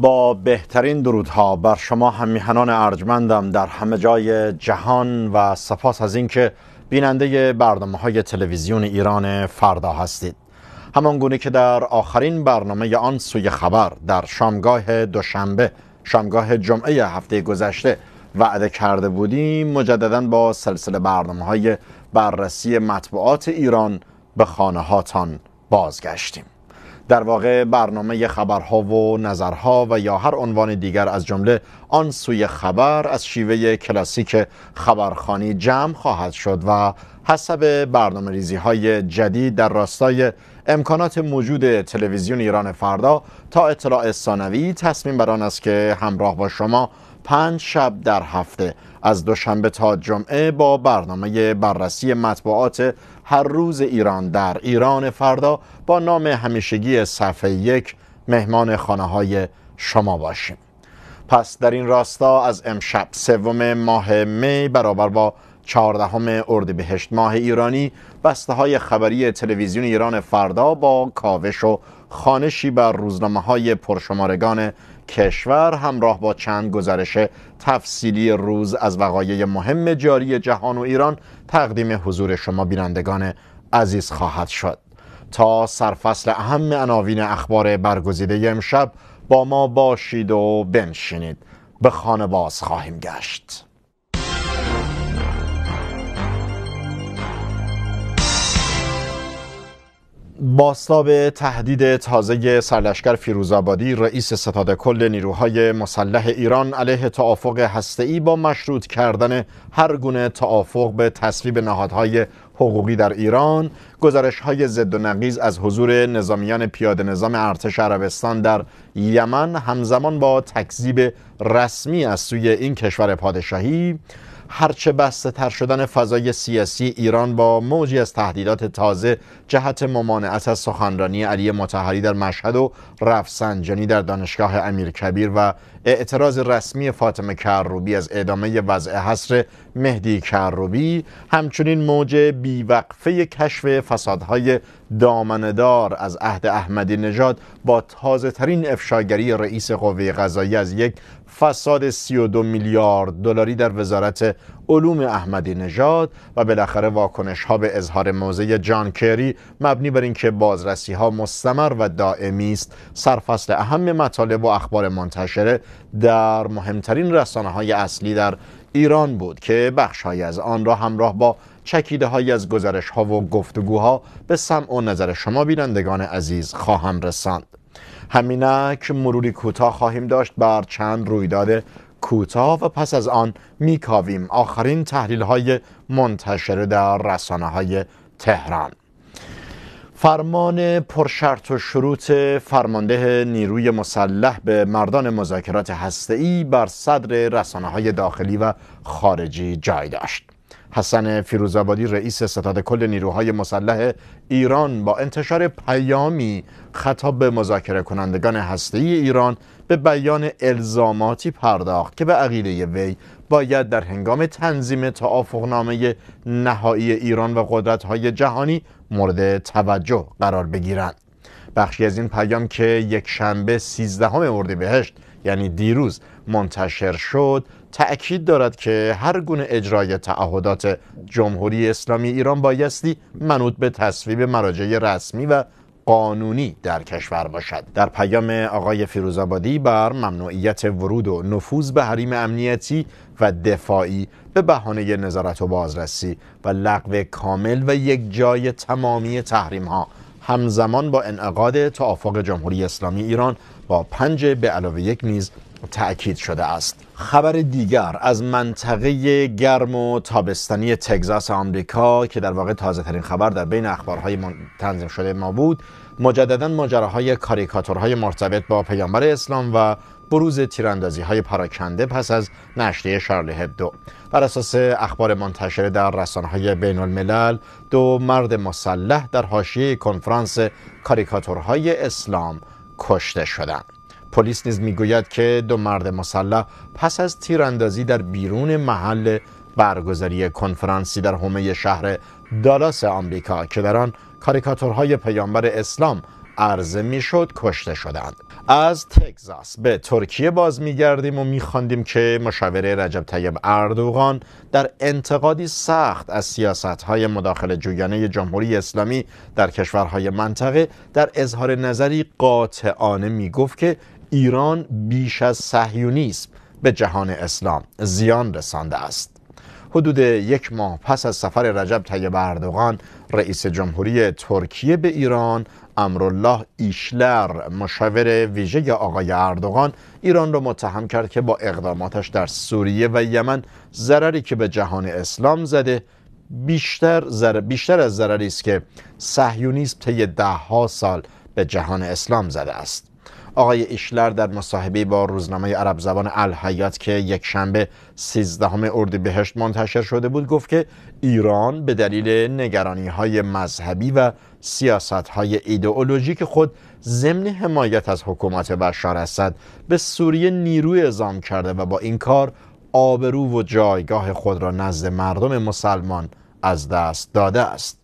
با بهترین درودها بر شما همیهنان ارجمندم در همه جای جهان و سپاس از اینکه بیننده برنامه های تلویزیون ایران فردا هستید همان گونه که در آخرین برنامه آن سوی خبر در شامگاه دوشنبه شامگاه جمعه هفته گذشته وعده کرده بودیم مجددا با سلسله برنامه های بررسی مطبوعات ایران به خانه هاتان بازگشتیم در واقع برنامه خبرها و نظرها و یا هر عنوان دیگر از جمله آن سوی خبر از شیوه کلاسیک خبرخانی جمع خواهد شد و حسب برنامه ریزی های جدید در راستای امکانات موجود تلویزیون ایران فردا تا اطلاع ثانوی تصمیم بران است که همراه با شما پنج شب در هفته از دوشنبه تا جمعه با برنامه بررسی مطبوعات هر روز ایران در ایران فردا با نام همیشگی صفحه یک مهمان خانه های شما باشیم پس در این راستا از امشب سوم ماه می برابر با چهاردهم اردیبهشت ماه ایرانی بسته های خبری تلویزیون ایران فردا با کاوش و خانشی بر روزنامه های پرشمارگان کشور همراه با چند گزارش تفصیلی روز از وقایع مهم جاری جهان و ایران تقدیم حضور شما بینندگان عزیز خواهد شد تا سرفصل اهم عناوین اخبار برگزیده امشب با ما باشید و بنشینید به خانه باز خواهیم گشت باستاب تهدید تازه سرلشکر فیروزآبادی رئیس ستاد کل نیروهای مسلح ایران علیه توافق هسته‌ای با مشروط کردن هر گونه توافق به تصویب نهادهای حقوقی در ایران گزارش های زد و نقیز از حضور نظامیان پیاده نظام ارتش عربستان در یمن همزمان با تکذیب رسمی از سوی این کشور پادشاهی هرچه بسته تر شدن فضای سیاسی ایران با موجی از تهدیدات تازه جهت ممانعت از سخنرانی علی متحری در مشهد و رفسنجانی در دانشگاه امیرکبیر و اعتراض رسمی فاطمه کروبی از ادامه وضع حصر مهدی کروبی همچنین موج بیوقفه کشف فسادهای دامندار از عهد احمدی نژاد با تازه ترین افشاگری رئیس قوه قضایی از یک فساد 32 میلیارد دلاری در وزارت علوم احمدی نژاد و بالاخره واکنش ها به اظهار موضع جان کری مبنی بر اینکه بازرسی ها مستمر و دائمی است سرفصل اهم مطالب و اخبار منتشره در مهمترین رسانه های اصلی در ایران بود که بخش های از آن را همراه با چکیده های از گزارش ها و گفتگوها به سمع و نظر شما بینندگان عزیز خواهم رساند همینک مروری کوتاه خواهیم داشت بر چند رویداد کوتاه و پس از آن میکاویم آخرین تحلیل های منتشره در رسانه های تهران فرمان پرشرط و شروط فرمانده نیروی مسلح به مردان مذاکرات هسته‌ای بر صدر رسانه های داخلی و خارجی جای داشت حسن فیروزآبادی رئیس ستاد کل نیروهای مسلح ایران با انتشار پیامی خطاب به مذاکره کنندگان هسته ایران به بیان الزاماتی پرداخت که به عقیده وی باید در هنگام تنظیم توافقنامه نهایی ایران و قدرت‌های جهانی مورد توجه قرار بگیرند. بخشی از این پیام که یک شنبه 13 اردیبهشت یعنی دیروز منتشر شد تأکید دارد که هر گونه اجرای تعهدات جمهوری اسلامی ایران بایستی منوط به تصویب مراجع رسمی و قانونی در کشور باشد در پیام آقای فیروزآبادی بر ممنوعیت ورود و نفوذ به حریم امنیتی و دفاعی به بهانه نظارت و بازرسی و لغو کامل و یک جای تمامی تحریم ها همزمان با انعقاد توافق جمهوری اسلامی ایران با پنج به علاوه یک نیز تأکید شده است خبر دیگر از منطقه گرم و تابستانی تگزاس آمریکا که در واقع تازه ترین خبر در بین اخبارهای تنظیم شده ما بود مجددا ماجراهای کاریکاتورهای مرتبط با پیامبر اسلام و بروز تیراندازی های پراکنده پس از نشریه شارل هبدو بر اساس اخبار منتشره در رسانه های بین الملل دو مرد مسلح در حاشیه کنفرانس کاریکاتورهای اسلام کشته شدند پلیس نیز میگوید که دو مرد مسلح پس از تیراندازی در بیرون محل برگزاری کنفرانسی در حومه شهر دالاس آمریکا که در آن کاریکاتورهای پیامبر اسلام عرضه میشد کشته شدند از تگزاس به ترکیه باز میگردیم و میخواندیم که مشاوره رجب طیب اردوغان در انتقادی سخت از سیاست های مداخل جویانه جمهوری اسلامی در کشورهای منطقه در اظهار نظری قاطعانه میگفت که ایران بیش از صهیونیسم به جهان اسلام زیان رسانده است حدود یک ماه پس از سفر رجب طیب اردوغان رئیس جمهوری ترکیه به ایران امرالله ایشلر مشاور ویژه آقای اردوغان ایران را متهم کرد که با اقداماتش در سوریه و یمن ضرری که به جهان اسلام زده بیشتر, بیشتر از ضرری است که صهیونیسم طی دهها سال به جهان اسلام زده است آقای ایشلر در مصاحبه با روزنامه عرب زبان الحیات که یک شنبه 13 اردیبهشت منتشر شده بود گفت که ایران به دلیل نگرانی های مذهبی و سیاست های ایدئولوژیک خود ضمن حمایت از حکومت بشار اسد به سوریه نیروی اعزام کرده و با این کار آبرو و جایگاه خود را نزد مردم مسلمان از دست داده است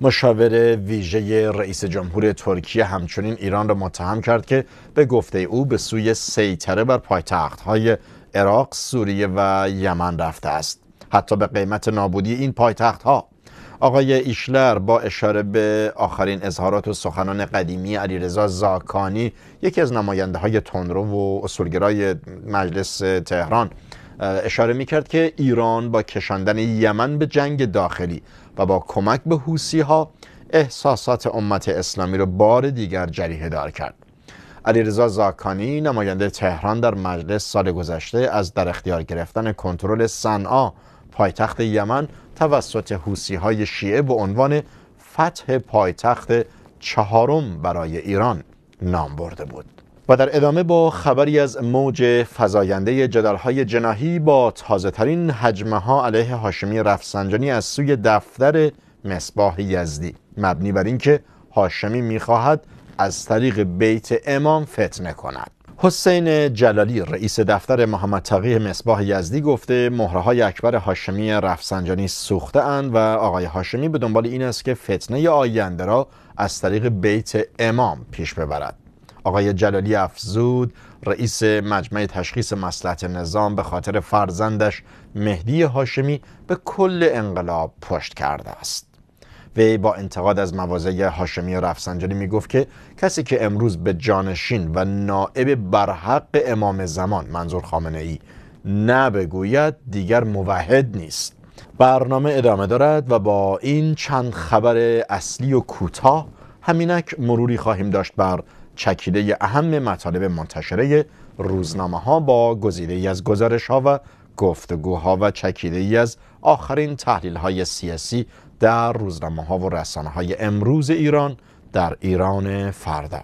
مشاور ویژه رئیس جمهور ترکیه همچنین ایران را متهم کرد که به گفته او به سوی سیطره بر های عراق، سوریه و یمن رفته است. حتی به قیمت نابودی این ها آقای ایشلر با اشاره به آخرین اظهارات و سخنان قدیمی علیرضا زاکانی یکی از نماینده های تندرو و اصولگرای مجلس تهران اشاره می که ایران با کشاندن یمن به جنگ داخلی و با کمک به حوسی ها احساسات امت اسلامی را بار دیگر جریه دار کرد علیرضا زاکانی نماینده تهران در مجلس سال گذشته از در اختیار گرفتن کنترل صنعا پایتخت یمن توسط حوسی های شیعه به عنوان فتح پایتخت چهارم برای ایران نام برده بود و در ادامه با خبری از موج فزاینده جدلهای جناهی با تازه ترین حجمه ها علیه هاشمی رفسنجانی از سوی دفتر مصباح یزدی مبنی بر اینکه هاشمی میخواهد از طریق بیت امام فتنه کند حسین جلالی رئیس دفتر محمد تقی مصباح یزدی گفته مهره های اکبر هاشمی رفسنجانی سوخته اند و آقای هاشمی به دنبال این است که فتنه آینده را از طریق بیت امام پیش ببرد آقای جلالی افزود رئیس مجمع تشخیص مسلحت نظام به خاطر فرزندش مهدی هاشمی به کل انقلاب پشت کرده است وی با انتقاد از موازه هاشمی رفسنجانی می گفت که کسی که امروز به جانشین و نائب برحق امام زمان منظور خامنه ای نه دیگر موحد نیست برنامه ادامه دارد و با این چند خبر اصلی و کوتاه همینک مروری خواهیم داشت بر چکیده اهم مطالب منتشره روزنامه ها با گزیده ای از گزارش ها و گفتگوها و چکیده ای از آخرین تحلیل های سیاسی در روزنامه ها و رسانه های امروز ایران در ایران فردا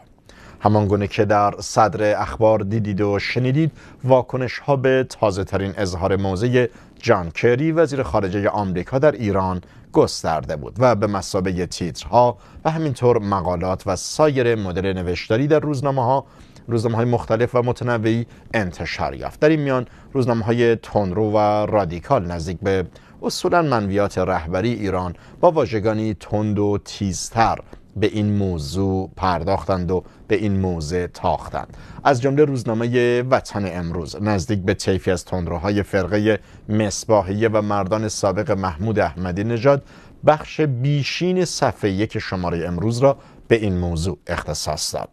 همانگونه که در صدر اخبار دیدید و شنیدید واکنش ها به تازه ترین اظهار موضع جان کری وزیر خارجه آمریکا در ایران گسترده بود و به مسابقه تیترها و همینطور مقالات و سایر مدل نوشتاری در روزنامه ها روزنامه های مختلف و متنوعی انتشار یافت در این میان روزنامه های تندرو و رادیکال نزدیک به اصولا منویات رهبری ایران با واژگانی تند و تیزتر به این موضوع پرداختند و به این موضع تاختند از جمله روزنامه وطن امروز نزدیک به طیفی از تندروهای فرقه مصباحیه و مردان سابق محمود احمدی نژاد بخش بیشین صفحه یک شماره امروز را به این موضوع اختصاص داد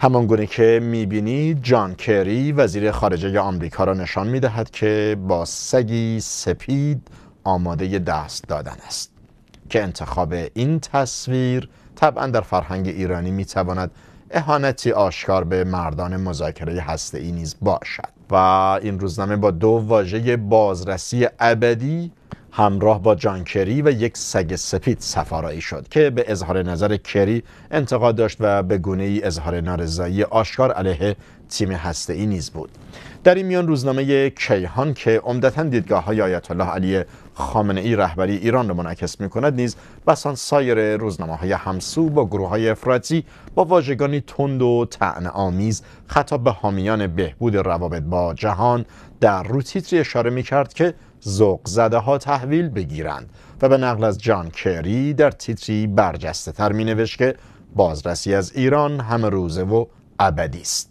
همان گونه که میبینید جان کری وزیر خارجه آمریکا را نشان میدهد که با سگی سپید آماده دست دادن است که انتخاب این تصویر طبعا در فرهنگ ایرانی میتواند اهانتی آشکار به مردان مذاکره هسته ای نیز باشد و این روزنامه با دو واژه بازرسی ابدی همراه با جان کری و یک سگ سپید سفارایی شد که به اظهار نظر کری انتقاد داشت و به گونه ای اظهار نارضایی آشکار علیه تیم هسته ای نیز بود در این میان روزنامه کیهان که عمدتا دیدگاه های آیت الله علی خامنه ای رهبری ایران را منعکس می کند نیز بسان سایر روزنامه های همسو با گروه های افراطی با واژگانی تند و تعن آمیز خطاب به حامیان بهبود روابط با جهان در رو اشاره می کرد که زوق زده ها تحویل بگیرند و به نقل از جان کری در تیتری برجسته تر می نوشت که بازرسی از ایران همه روزه و ابدی است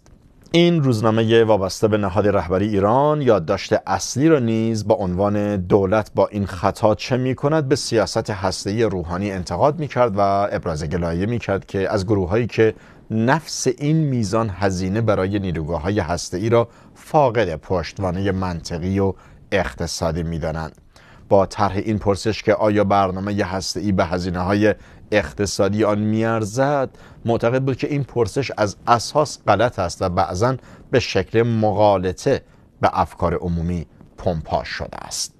این روزنامه وابسته به نهاد رهبری ایران یادداشت اصلی را نیز با عنوان دولت با این خطا چه می کند به سیاست هسته روحانی انتقاد می کرد و ابراز گلایه می کرد که از گروه هایی که نفس این میزان هزینه برای نیروگاه های هسته ای را فاقد پشتوانه منطقی و اقتصادی میدانند با طرح این پرسش که آیا برنامه ای به هزینه های اقتصادی آن میارزد معتقد بود که این پرسش از اساس غلط است و بعضا به شکل مغالطه به افکار عمومی پمپاش شده است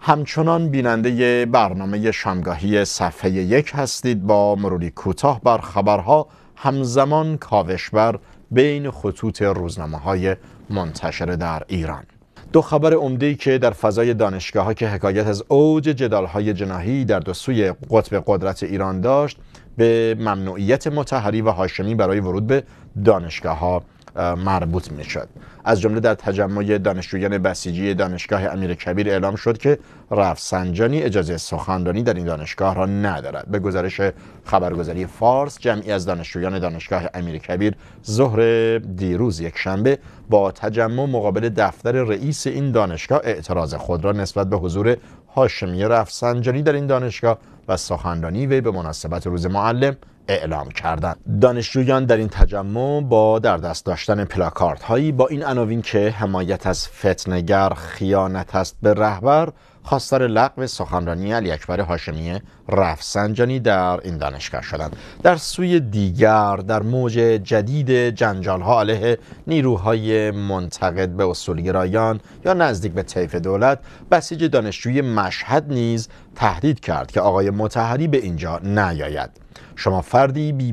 همچنان بیننده برنامه شامگاهی صفحه یک هستید با مروری کوتاه بر خبرها همزمان کاوشبر بین خطوط روزنامه های منتشره در ایران دو خبر عمده که در فضای دانشگاه ها که حکایت از اوج جدال های جناهی در دو سوی قطب قدرت ایران داشت به ممنوعیت متحری و هاشمی برای ورود به دانشگاه ها مربوط میشد از جمله در تجمع دانشجویان بسیجی دانشگاه امیر کبیر اعلام شد که رفسنجانی اجازه سخنرانی در این دانشگاه را ندارد به گزارش خبرگزاری فارس جمعی از دانشجویان دانشگاه امیر کبیر ظهر دیروز یک شنبه با تجمع مقابل دفتر رئیس این دانشگاه اعتراض خود را نسبت به حضور هاشمی رفسنجانی در این دانشگاه و سخنرانی وی به مناسبت روز معلم اعلام کردند دانشجویان در این تجمع با در دست داشتن پلاکارت هایی با این عناوین که حمایت از فتنگر خیانت است به رهبر خواستار لغو سخنرانی علی اکبر هاشمی رفسنجانی در این دانشگاه شدند در سوی دیگر در موج جدید جنجال ها علیه نیروهای منتقد به رایان یا نزدیک به طیف دولت بسیج دانشجوی مشهد نیز تهدید کرد که آقای متحری به اینجا نیاید شما فردی بی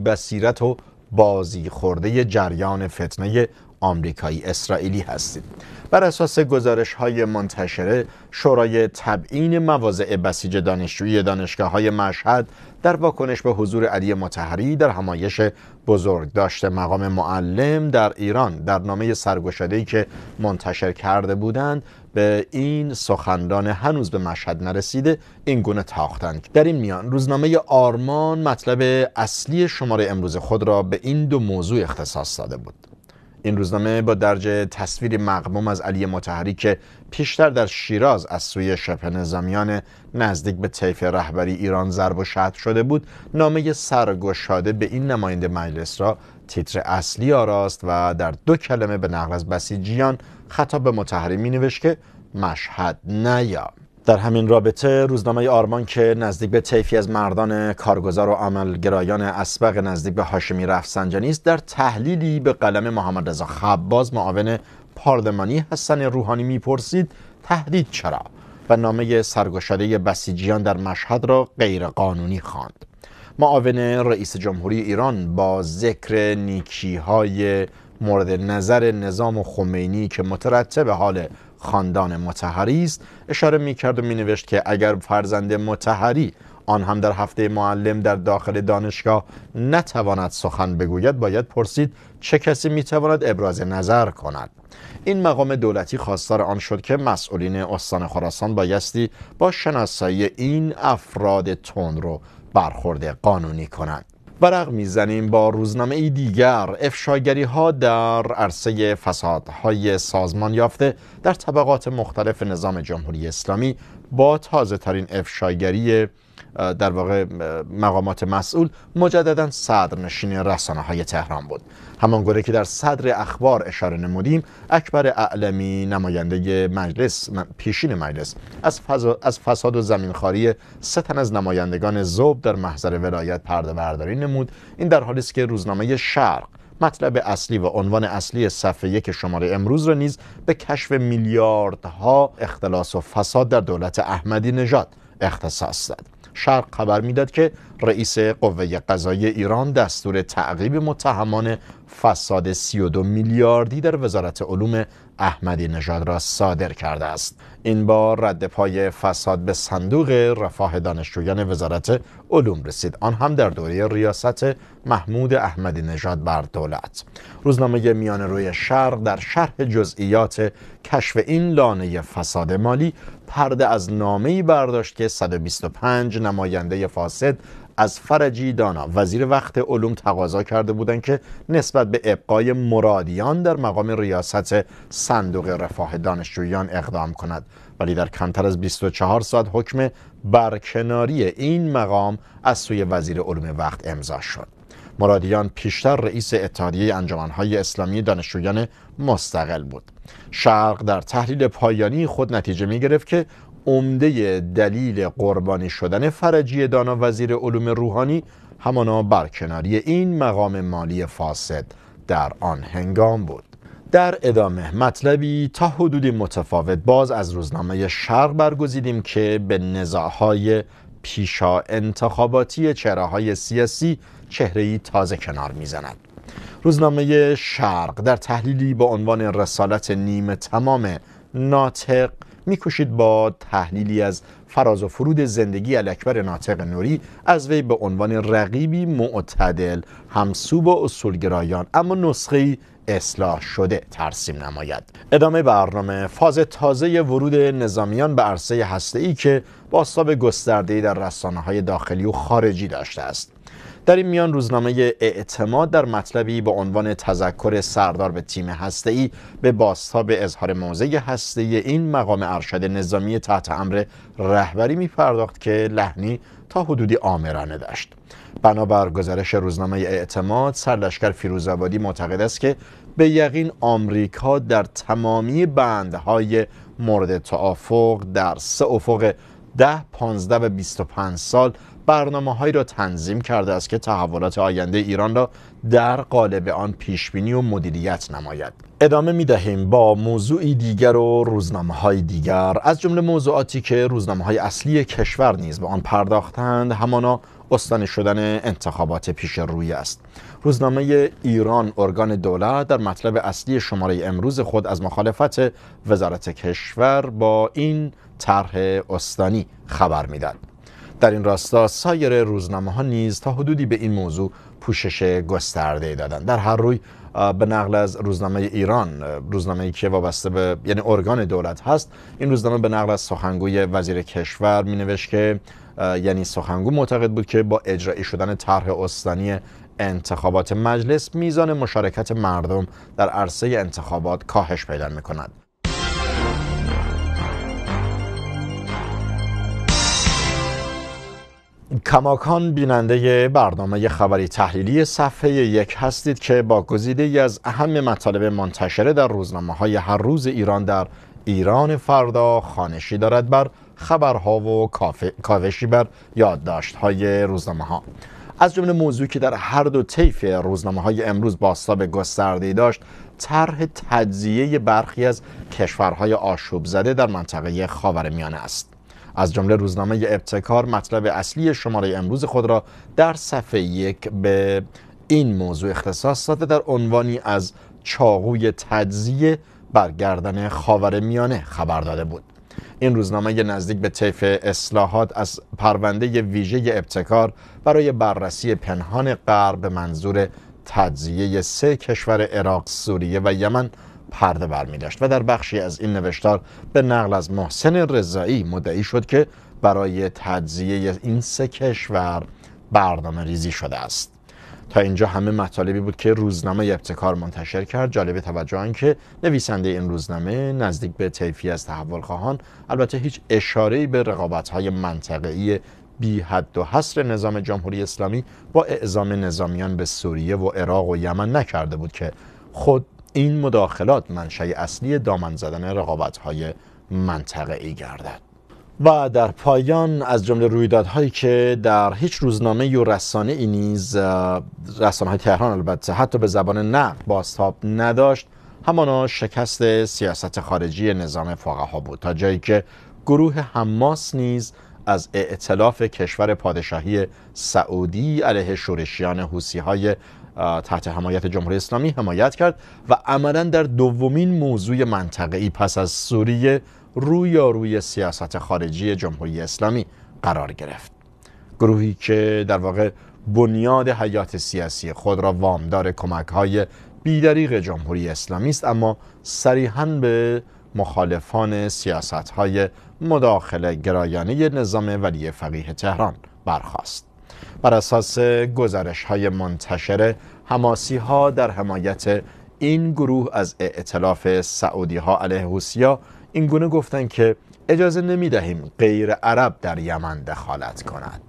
و بازی خورده جریان فتنه آمریکایی اسرائیلی هستید بر اساس گزارش های منتشره شورای تبعین مواضع بسیج دانشجویی دانشگاه های مشهد در واکنش به حضور علی متحری در همایش بزرگ داشته مقام معلم در ایران در نامه سرگشاده‌ای که منتشر کرده بودند به این سخندان هنوز به مشهد نرسیده این گونه تاختند در این میان روزنامه آرمان مطلب اصلی شماره امروز خود را به این دو موضوع اختصاص داده بود این روزنامه با درجه تصویر مقموم از علی متحری که پیشتر در شیراز از سوی شبه نظامیان نزدیک به طیف رهبری ایران ضرب و شهد شده بود نامه سرگشاده به این نماینده مجلس را تیتر اصلی آراست و در دو کلمه به نقل از بسیجیان خطاب به متحری می نوشت که مشهد نیا در همین رابطه روزنامه آرمان که نزدیک به طیفی از مردان کارگزار و عملگرایان اسبق نزدیک به هاشمی رفسنجانی است در تحلیلی به قلم محمد رضا خباز معاون پارلمانی حسن روحانی میپرسید تهدید چرا و نامه سرگشاده بسیجیان در مشهد را غیرقانونی خواند معاون رئیس جمهوری ایران با ذکر نیکی های مورد نظر نظام و خمینی که مترتب حال خاندان متحری است اشاره میکرد و مینوشت که اگر فرزند متحری آن هم در هفته معلم در داخل دانشگاه نتواند سخن بگوید باید پرسید چه کسی میتواند ابراز نظر کند این مقام دولتی خواستار آن شد که مسئولین استان خراسان بایستی با شناسایی این افراد تون رو برخورد قانونی کنند ورق میزنیم با روزنامه دیگر افشاگری ها در عرصه فسادهای سازمان یافته در طبقات مختلف نظام جمهوری اسلامی با تازه ترین افشاگری در واقع مقامات مسئول مجددا صدرنشین رسانه های تهران بود همان گونه که در صدر اخبار اشاره نمودیم اکبر اعلمی نماینده مجلس پیشین مجلس از, از فساد و زمینخواری سه تن از نمایندگان زوب در محضر ولایت پرده برداری نمود این در حالی است که روزنامه شرق مطلب اصلی و عنوان اصلی صفحه یک شماره امروز را نیز به کشف میلیاردها اختلاس و فساد در دولت احمدی نژاد اختصاص داد شرق خبر میداد که رئیس قوه قضایی ایران دستور تعقیب متهمان فساد 32 میلیاردی در وزارت علوم احمدی نژاد را صادر کرده است این بار رد پای فساد به صندوق رفاه دانشجویان وزارت علوم رسید آن هم در دوره ریاست محمود احمدی نژاد بر دولت روزنامه میان روی شرق در شرح جزئیات کشف این لانه فساد مالی پرده از نامه‌ای برداشت که 125 نماینده فاسد از فرجی دانا وزیر وقت علوم تقاضا کرده بودند که نسبت به ابقای مرادیان در مقام ریاست صندوق رفاه دانشجویان اقدام کند ولی در کمتر از 24 ساعت حکم برکناری این مقام از سوی وزیر علوم وقت امضا شد مرادیان پیشتر رئیس اتحادیه انجمنهای اسلامی دانشجویان مستقل بود شرق در تحلیل پایانی خود نتیجه می گرفت که عمده دلیل قربانی شدن فرجی دانا وزیر علوم روحانی همانا برکناری این مقام مالی فاسد در آن هنگام بود در ادامه مطلبی تا حدودی متفاوت باز از روزنامه شرق برگزیدیم که به نزاعهای پیشا انتخاباتی چهره سیاسی چهرهی تازه کنار میزند روزنامه شرق در تحلیلی با عنوان رسالت نیمه تمام ناطق میکشید با تحلیلی از فراز و فرود زندگی اکبر ناطق نوری از وی به عنوان رقیبی معتدل همسو با اصولگرایان اما نسخه اصلاح شده ترسیم نماید ادامه برنامه فاز تازه ورود نظامیان به عرصه هسته ای که باستاب گسترده در رسانه های داخلی و خارجی داشته است در این میان روزنامه اعتماد در مطلبی با عنوان تذکر سردار به تیم ای به به اظهار موضع هسته‌ای این مقام ارشد نظامی تحت امر رهبری می پرداخت که لحنی تا حدودی آمرانه داشت بنابر گزارش روزنامه اعتماد سرلشکر فیروزآبادی معتقد است که به یقین آمریکا در تمامی بندهای مورد توافق در سه افق ده، پانزده و پنج سال برنامه را تنظیم کرده است که تحولات آینده ایران را در قالب آن پیش بینی و مدیریت نماید ادامه می دهیم با موضوعی دیگر و روزنامه های دیگر از جمله موضوعاتی که روزنامه های اصلی کشور نیز به آن پرداختند همانا استانی شدن انتخابات پیش روی است روزنامه ایران ارگان دولت در مطلب اصلی شماره امروز خود از مخالفت وزارت کشور با این طرح استانی خبر میداد در این راستا سایر روزنامه ها نیز تا حدودی به این موضوع پوشش گسترده دادند در هر روی به نقل از روزنامه ایران روزنامه که وابسته به یعنی ارگان دولت هست این روزنامه به نقل از سخنگوی وزیر کشور می نوشت که یعنی سخنگو معتقد بود که با اجرایی شدن طرح استانی انتخابات مجلس میزان مشارکت مردم در عرصه انتخابات کاهش پیدا می کماکان بیننده برنامه خبری تحلیلی صفحه یک هستید که با گزیده ای از اهم مطالب منتشره در روزنامه های هر روز ایران در ایران فردا خانشی دارد بر خبرها و کاوشی بر یادداشت های روزنامه ها از جمله موضوعی که در هر دو طیف روزنامه های امروز باستاب گسترده داشت طرح تجزیه برخی از کشورهای آشوب زده در منطقه خاورمیانه است از جمله روزنامه ابتکار مطلب اصلی شماره امروز خود را در صفحه یک به این موضوع اختصاص داده در عنوانی از چاقوی تجزیه بر گردن خاور میانه خبر داده بود این روزنامه نزدیک به طیف اصلاحات از پرونده ویژه ابتکار برای بررسی پنهان غرب به منظور تجزیه سه کشور عراق، سوریه و یمن پرده برمی داشت و در بخشی از این نوشتار به نقل از محسن رضایی مدعی شد که برای تجزیه این سه کشور برنامه ریزی شده است تا اینجا همه مطالبی بود که روزنامه ابتکار منتشر کرد جالب توجه که نویسنده این روزنامه نزدیک به طیفی از تحول خواهان البته هیچ اشاره‌ای به رقابت‌های منطقه‌ای بی حد و حصر نظام جمهوری اسلامی با اعزام نظامیان به سوریه و عراق و یمن نکرده بود که خود این مداخلات منشأ اصلی دامن زدن منطقه ای گردد و در پایان از جمله رویدادهایی که در هیچ روزنامه و رسانه ای نیز رسانه های تهران البته حتی به زبان نقد بازتاب نداشت همانا شکست سیاست خارجی نظام فقها بود تا جایی که گروه حماس نیز از ائتلاف کشور پادشاهی سعودی علیه شورشیان حوسی های تحت حمایت جمهوری اسلامی حمایت کرد و عملا در دومین موضوع منطقه‌ای پس از سوریه روی سیاست خارجی جمهوری اسلامی قرار گرفت گروهی که در واقع بنیاد حیات سیاسی خود را وامدار کمک های بیدریق جمهوری اسلامی است اما صریحا به مخالفان سیاست های مداخله گرایانه نظام ولی فقیه تهران برخواست. بر اساس گزارش های منتشر هماسی ها در حمایت این گروه از اعتلاف سعودی ها علیه حسیا این گونه گفتند که اجازه نمی دهیم غیر عرب در یمن دخالت کند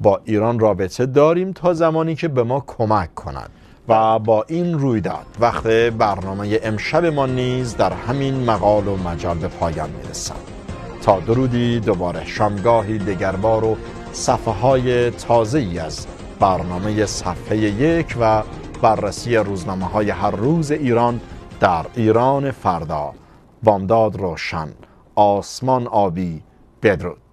با ایران رابطه داریم تا زمانی که به ما کمک کند و با این رویداد وقت برنامه امشب ما نیز در همین مقال و مجال به پایان میرسد تا درودی دوباره شامگاهی دگربار و صفحه های تازه ای از برنامه صفحه یک و بررسی روزنامه های هر روز ایران در ایران فردا بامداد روشن آسمان آبی بدرود